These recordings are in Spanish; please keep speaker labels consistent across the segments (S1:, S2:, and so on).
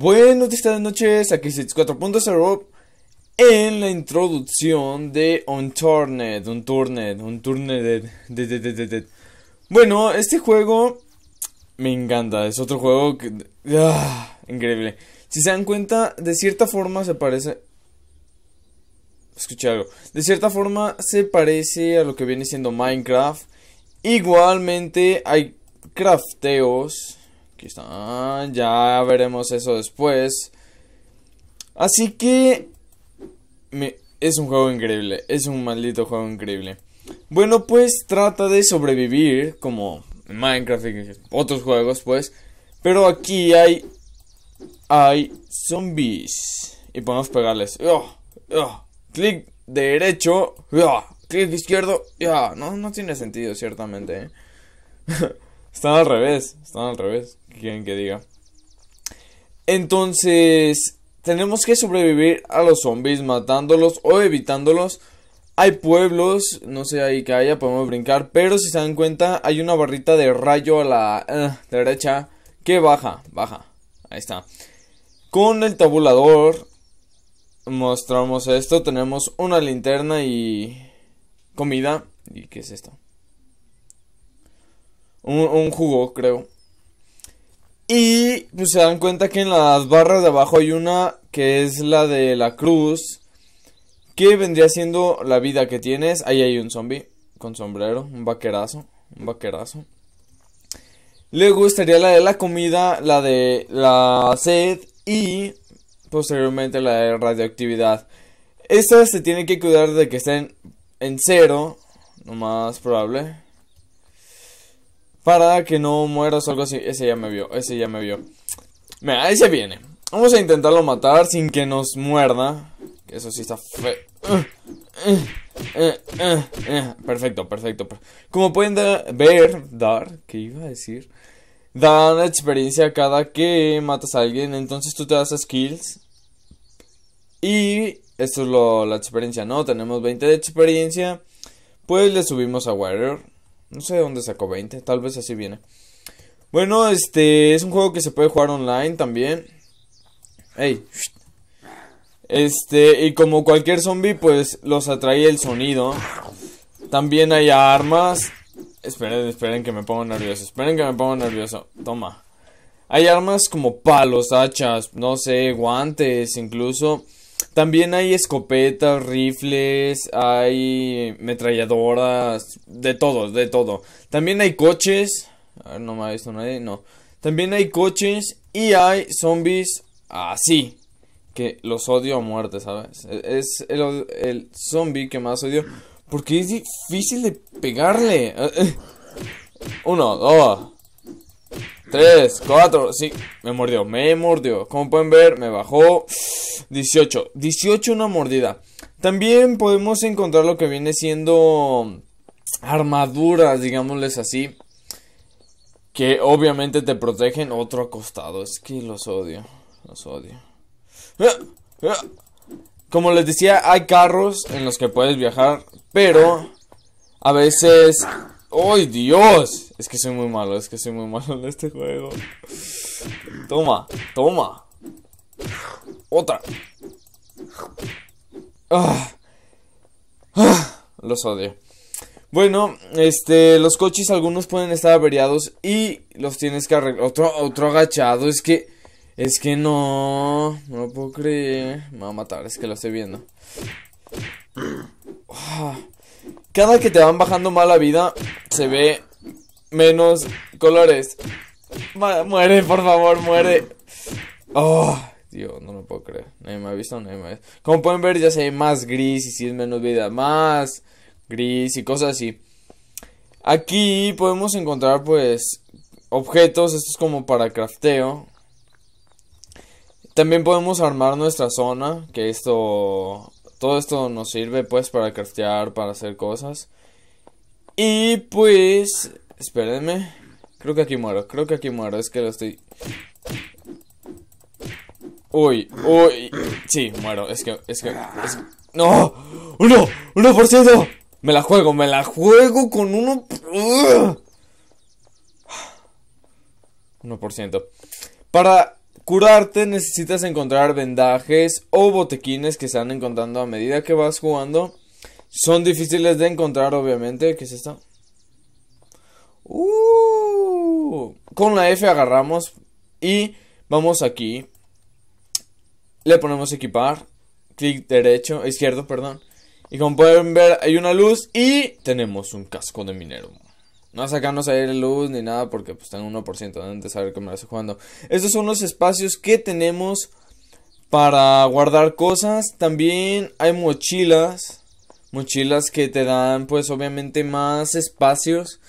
S1: Buenos días, de noches, aquí 4.0 en la introducción de Unturned, un Unturned. De, de, de, bueno, este juego me encanta, es otro juego que... Ah, increíble. Si se dan cuenta, de cierta forma se parece... Escuché algo. De cierta forma se parece a lo que viene siendo Minecraft. Igualmente hay crafteos Aquí está. Ah, ya veremos eso después. Así que... es un juego increíble. Es un maldito juego increíble. Bueno, pues trata de sobrevivir como Minecraft y otros juegos, pues. Pero aquí hay... Hay zombies. Y podemos pegarles. ¡oh! ¡Oh! clic derecho. ¡oh! clic izquierdo. Ya, no, no tiene sentido, ciertamente. ¿eh? Están al revés, están al revés. ¿Qué quieren que diga? Entonces, tenemos que sobrevivir a los zombies matándolos o evitándolos. Hay pueblos, no sé ahí que haya, podemos brincar. Pero si se dan cuenta, hay una barrita de rayo a la eh, derecha que baja, baja. Ahí está. Con el tabulador mostramos esto. Tenemos una linterna y comida. ¿Y qué es esto? un, jugo, creo. Y pues se dan cuenta que en las barras de abajo hay una que es la de la cruz. Que vendría siendo la vida que tienes. Ahí hay un zombie con sombrero, un vaquerazo, un vaquerazo. Le gustaría la de la comida, la de la sed y posteriormente la de radioactividad. Estas se tiene que cuidar de que estén en cero, lo más probable para que no mueras o algo así. Ese ya me vio, ese ya me vio. Mira, ahí se viene. Vamos a intentarlo matar sin que nos muerda. Eso sí está feo. Eh, eh, eh, perfecto, perfecto. Como pueden ver, dar, ¿qué iba a decir? Dan experiencia cada que matas a alguien. Entonces tú te das skills. Y esto es lo, la experiencia, ¿no? Tenemos 20 de experiencia. Pues le subimos a Warrior. No sé de dónde sacó 20, tal vez así viene. Bueno, este es un juego que se puede jugar online también. Ey. Este, y como cualquier zombie, pues los atrae el sonido. También hay armas. Esperen, esperen que me pongo nervioso. Esperen que me pongo nervioso. Toma. Hay armas como palos, hachas, no sé, guantes, incluso. También hay escopetas, rifles, hay metralladoras, de todo, de todo. También hay coches. A ah, ver, no me ha visto nadie, no. También hay coches y hay zombies así. Que los odio a muerte, ¿sabes? E-, es el, el zombie que más odio. Porque es difícil de pegarle. Uno, dos. 3, 4, sí, me mordió, me mordió. Como pueden ver, me bajó 18. 18 una mordida. También podemos encontrar lo que viene siendo armaduras, digámosles así. Que obviamente te protegen otro acostado. Es que los odio. Los odio. Ah, ah. Como les decía, hay carros en los que puedes viajar. Pero a veces ¡Ay, Dios! Es que soy muy malo, es que soy muy malo en este juego. Toma, toma. Otra. Ah. Ah, los odio. Bueno, este, los coches algunos pueden estar averiados y los tienes que arreglar. Otro, otro agachado, es que, es que no, no lo puedo creer. Me va a matar, es que lo estoy viendo. Ah. Cada que te van bajando mala vida, se ve menos colores. muere, por favor, muere. Oh, Dios, no lo puedo creer. Nadie me ha visto, nadie me Como pueden ver, ya se ve más gris y si es menos vida, más gris y cosas así. Aquí podemos encontrar, pues, objetos. Esto es como para crafteo. También podemos armar nuestra zona, que esto todo esto nos sirve pues para craftear, para hacer cosas. Y pues, espérenme. Creo que aquí muero, creo que aquí muero, es que lo estoy... Uy, uy, sí, muero, es que, es que, es ¡No! ¡Uno! ¡Uno por ciento! Me la juego, me la juego con uno... ¡Uno por ciento! Para curarte necesitas encontrar vendajes o botequines que se van encontrando a medida que vas jugando. Son difíciles de encontrar, obviamente. ¿Qué es esto? Uh, con la F agarramos y vamos aquí. Le ponemos equipar. Clic derecho, izquierdo, perdón. Y como pueden ver hay una luz y tenemos un casco de minero. No sacarnos no sale luz ni nada porque pues tengo un 1% antes de saber cómo me estoy jugando. Estos son los espacios que tenemos para guardar cosas. También hay mochilas. Mochilas que te dan pues obviamente más espacios.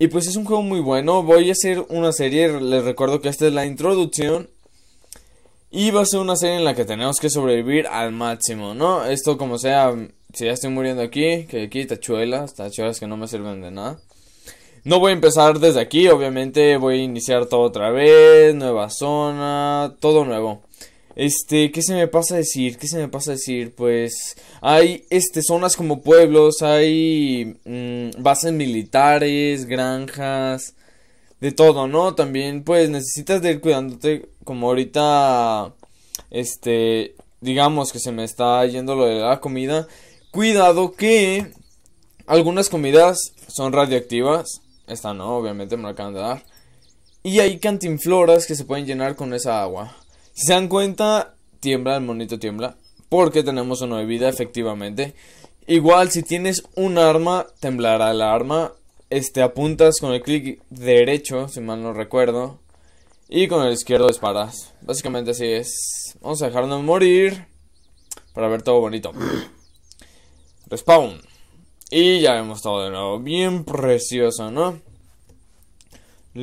S1: Y pues es un juego muy bueno. Voy a hacer una serie. Les recuerdo que esta es la introducción. Y va a ser una serie en la que tenemos que sobrevivir al máximo, ¿no? Esto como sea, si ya estoy muriendo aquí, que aquí tachuelas, tachuelas que no me sirven de nada. No voy a empezar desde aquí, obviamente voy a iniciar todo otra vez, nueva zona, todo nuevo. Este, ¿qué se me pasa a decir? ¿Qué se me pasa a decir? Pues hay este, zonas como pueblos, hay mm, bases militares, granjas, de todo, ¿no? También pues necesitas de ir cuidándote como ahorita, este, digamos que se me está yendo lo de la comida. Cuidado que algunas comidas son radioactivas esta no, obviamente me la acaban de dar. Y hay cantinfloras que se pueden llenar con esa agua. Si se dan cuenta, tiembla, el monito tiembla. Porque tenemos una bebida, efectivamente. Igual, si tienes un arma, temblará el arma. Este, apuntas con el clic derecho, si mal no recuerdo. Y con el izquierdo disparas. Básicamente así es. Vamos a dejarnos morir. Para ver todo bonito. Respawn. Y ya hemos todo de nuevo. Bien precioso, ¿no? ya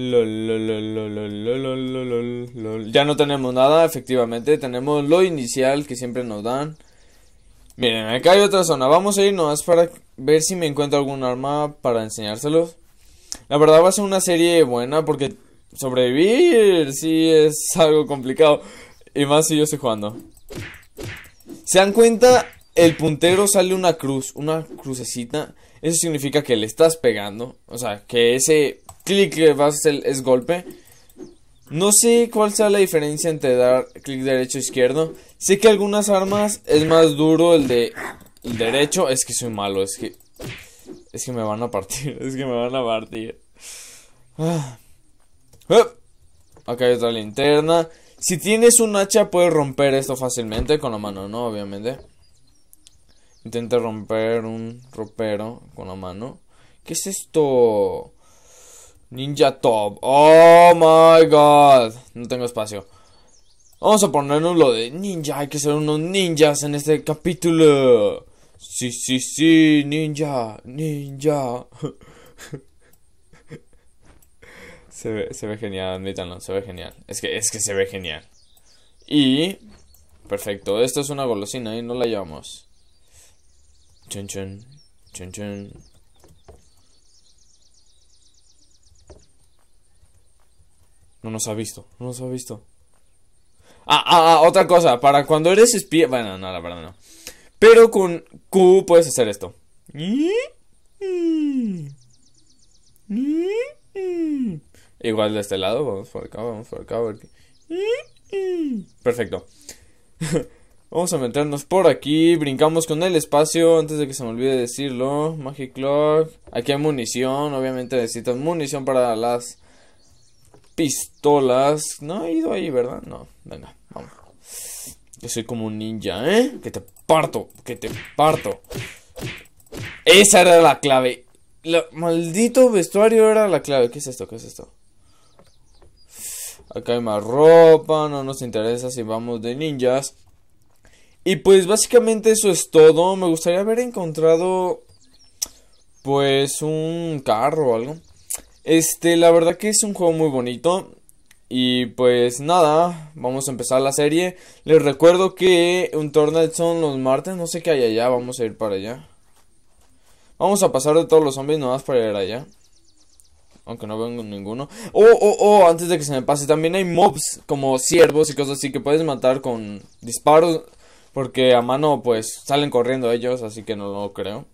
S1: no tenemos nada, efectivamente. Tenemos lo inicial que siempre nos dan. Miren, acá hay otra zona. Vamos a ir nomás para ver si me encuentro algún arma para enseñárselos. La verdad va a ser una serie buena porque sobrevivir sí es algo complicado. Y más si yo estoy jugando. ¿Se dan cuenta el puntero sale una cruz, una crucecita. Eso significa que le estás pegando. O sea, que ese clic que vas a hacer es golpe. No sé cuál sea la diferencia entre dar clic derecho e izquierdo. Sé que algunas armas es más duro el de el derecho. Es que soy malo, es que. Es que me van a partir, es que me van a partir. Acá ah. hay otra linterna. Si tienes un hacha, puedes romper esto fácilmente con la mano, ¿no? Obviamente. Intenta romper un ropero con la mano. ¿Qué es esto? Ninja Top. Oh my god. No tengo espacio. Vamos a ponernos lo de ninja. Hay que ser unos ninjas en este capítulo. Sí, sí, sí. Ninja. Ninja. se, ve, se ve genial, admítanlo. Se ve genial. Es que, es que se ve genial. Y... Perfecto. Esto es una golosina y no la llevamos. Chen, chun chun chun No nos ha visto, no nos ha visto. Ah, ah, ah, otra cosa, para cuando eres espía... Bueno, no, la verdad no. Pero con Q puedes hacer esto. Igual de este lado, vamos por acá, vamos por acá. Perfecto. Vamos a meternos por aquí. Brincamos con el espacio. Antes de que se me olvide decirlo. Magic Clock. Aquí hay munición. Obviamente necesitas munición para las pistolas. No he ido ahí, ¿verdad? No. Venga, vamos. Yo soy como un ninja, ¿eh? Que te parto. Que te parto. Esa era la clave. maldito vestuario era la clave. ¿Qué es esto? ¿Qué es esto? Acá hay más ropa. No nos interesa si vamos de ninjas. Y pues básicamente eso es todo. Me gustaría haber encontrado pues un carro o algo. Este, la verdad que es un juego muy bonito. Y pues nada, vamos a empezar la serie. Les recuerdo que un tornado son los martes, no sé qué hay allá, vamos a ir para allá. Vamos a pasar de todos los zombies nomás para ir allá. Aunque no vengo ninguno. Oh, oh, oh, antes de que se me pase, también hay mobs como ciervos y cosas así que puedes matar con disparos porque a mano pues salen corriendo ellos, así que no lo creo.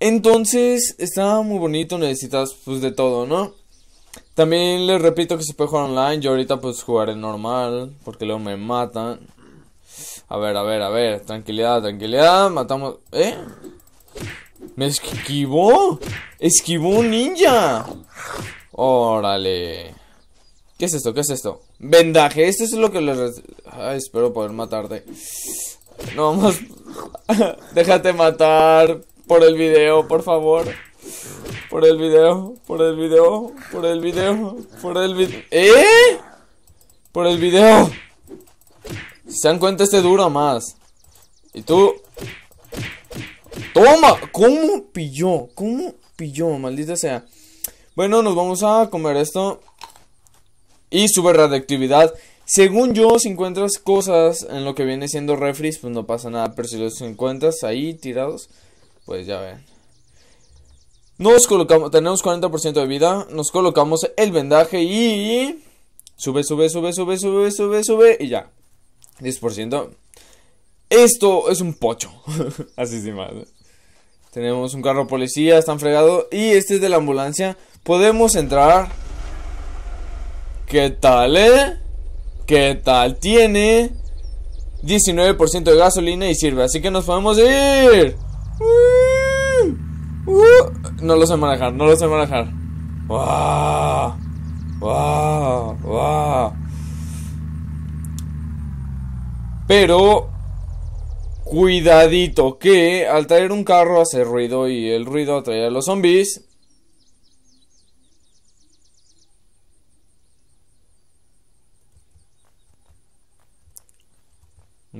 S1: Entonces está muy bonito, necesitas pues de todo, ¿no? También les repito que se puede jugar online, yo ahorita pues jugaré normal, porque luego me matan. A ver, a ver, a ver, tranquilidad, tranquilidad, matamos... ¿Eh? ¿Me esquivó? ¡Esquivó un ninja! Órale. ¿Qué es esto? ¿Qué es esto? Vendaje, esto es lo que les... Ay, espero poder matarte. No, más... Déjate matar por el video, por favor. Por el video, por el video, por el video, por el video... ¿Eh? Por el video. Si se dan cuenta, este dura más. Y tú... ¡Toma! ¿Cómo pilló? ¿Cómo pilló? Maldita sea. Bueno, nos vamos a comer esto y sube radioactividad. Según yo, si encuentras cosas en lo que viene siendo refries, pues no pasa nada. Pero si los encuentras ahí tirados, pues ya ven. Nos colocamos, tenemos 40% de vida. Nos colocamos el vendaje y. Sube, sube, sube, sube, sube, sube, sube. Y ya. 10%. Esto es un pocho. Así sin más. Tenemos un carro policía, están fregados Y este es de la ambulancia. Podemos entrar. ¿Qué tal, eh? ¿Qué tal? Tiene 19% de gasolina y sirve. Así que nos podemos ir. Uh, uh. no lo sé manejar, no lo sé manejar. Pero cuidadito que al traer un carro hace ruido y el ruido atrae a los zombies.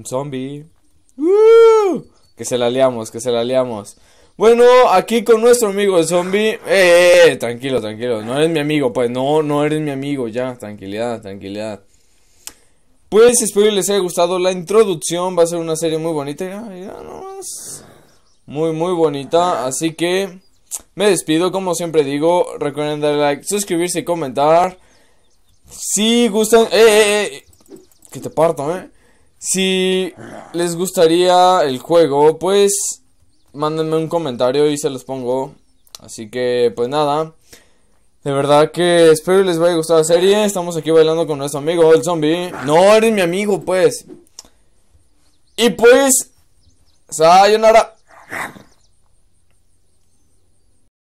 S1: zombie. Que se la liamos, que se la liamos. Bueno, aquí con nuestro amigo el zombie. Eh, eh, eh, tranquilo, tranquilo. No eres mi amigo, pues no, no eres mi amigo, ya. Tranquilidad, tranquilidad. Pues espero les haya gustado la introducción. Va a ser una serie muy bonita. Ya, ya nomás. Muy, muy bonita. Así que me despido. Como siempre digo, recuerden darle like, suscribirse y comentar. Si gustan. Eh, que te parto, eh. Si les gustaría el juego, pues mándenme un comentario y se los pongo. Así que, pues nada. De verdad que espero les vaya a gustar la serie. Estamos aquí bailando con nuestro amigo, el zombie. No, eres mi amigo, pues. Y pues... Sayonara.